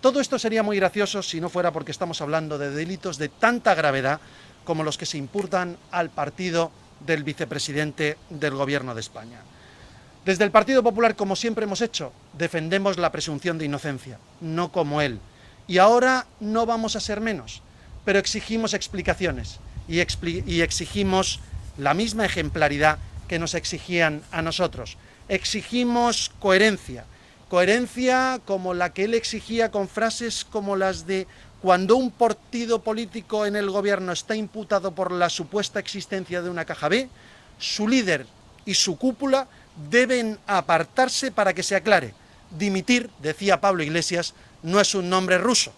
Todo esto sería muy gracioso si no fuera porque estamos hablando de delitos de tanta gravedad como los que se imputan al partido del vicepresidente del Gobierno de España. Desde el Partido Popular, como siempre hemos hecho, defendemos la presunción de inocencia, no como él. Y ahora no vamos a ser menos, pero exigimos explicaciones y, y exigimos la misma ejemplaridad que nos exigían a nosotros. Exigimos coherencia coherencia como la que él exigía con frases como las de cuando un partido político en el gobierno está imputado por la supuesta existencia de una caja B, su líder y su cúpula deben apartarse para que se aclare. Dimitir, decía Pablo Iglesias, no es un nombre ruso.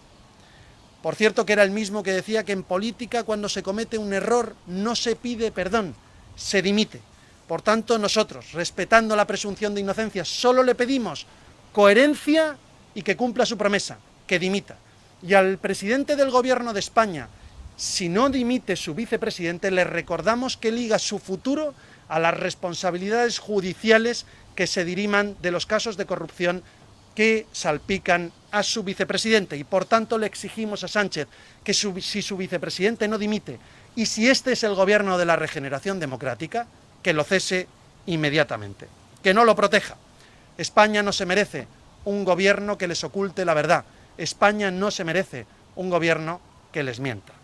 Por cierto, que era el mismo que decía que en política cuando se comete un error no se pide perdón, se dimite. Por tanto, nosotros, respetando la presunción de inocencia, solo le pedimos coherencia y que cumpla su promesa, que dimita. Y al presidente del Gobierno de España, si no dimite su vicepresidente, le recordamos que liga su futuro a las responsabilidades judiciales que se diriman de los casos de corrupción que salpican a su vicepresidente. Y por tanto le exigimos a Sánchez que si su vicepresidente no dimite y si este es el gobierno de la regeneración democrática, que lo cese inmediatamente, que no lo proteja. España no se merece un gobierno que les oculte la verdad. España no se merece un gobierno que les mienta.